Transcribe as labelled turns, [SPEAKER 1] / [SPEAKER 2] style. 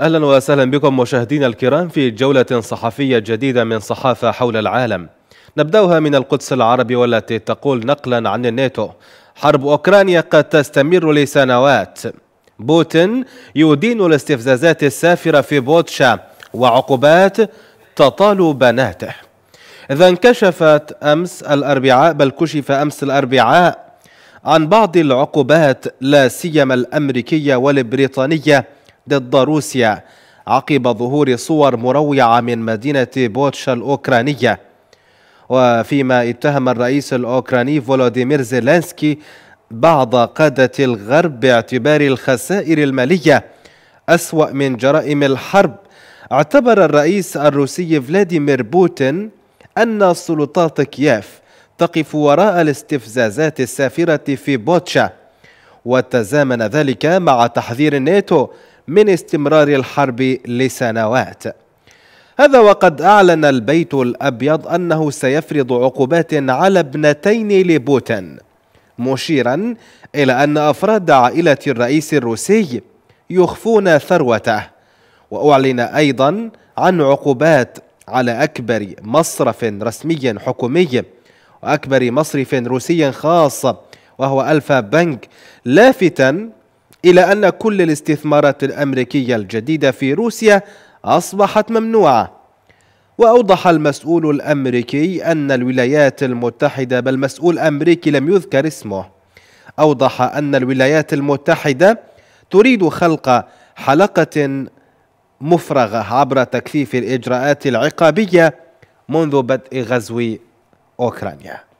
[SPEAKER 1] أهلا وسهلا بكم مشاهدينا الكرام في جولة صحفية جديدة من صحافة حول العالم نبدأها من القدس العربي والتي تقول نقلا عن الناتو حرب أوكرانيا قد تستمر لسنوات بوتين يدين الاستفزازات السافرة في بوتشا وعقوبات تطال بناته إذا انكشفت أمس الأربعاء بل كشف أمس الأربعاء عن بعض العقوبات لا سيما الأمريكية والبريطانية ضد روسيا عقب ظهور صور مروعة من مدينة بوتشا الأوكرانية وفيما اتهم الرئيس الأوكراني فولوديمير زيلينسكي بعض قادة الغرب باعتبار الخسائر المالية أسوأ من جرائم الحرب اعتبر الرئيس الروسي فلاديمير بوتين أن سلطات كييف تقف وراء الاستفزازات السافرة في بوتشا وتزامن ذلك مع تحذير الناتو من استمرار الحرب لسنوات هذا وقد أعلن البيت الأبيض أنه سيفرض عقوبات على ابنتين لبوتين مشيرا إلى أن أفراد عائلة الرئيس الروسي يخفون ثروته وأعلن أيضا عن عقوبات على أكبر مصرف رسمي حكومي وأكبر مصرف روسي خاص وهو ألفا بنك لافتا إلى أن كل الاستثمارات الأمريكية الجديدة في روسيا أصبحت ممنوعة وأوضح المسؤول الأمريكي أن الولايات المتحدة بل مسؤول أمريكي لم يذكر اسمه أوضح أن الولايات المتحدة تريد خلق حلقة مفرغة عبر تكثيف الإجراءات العقابية منذ بدء غزو أوكرانيا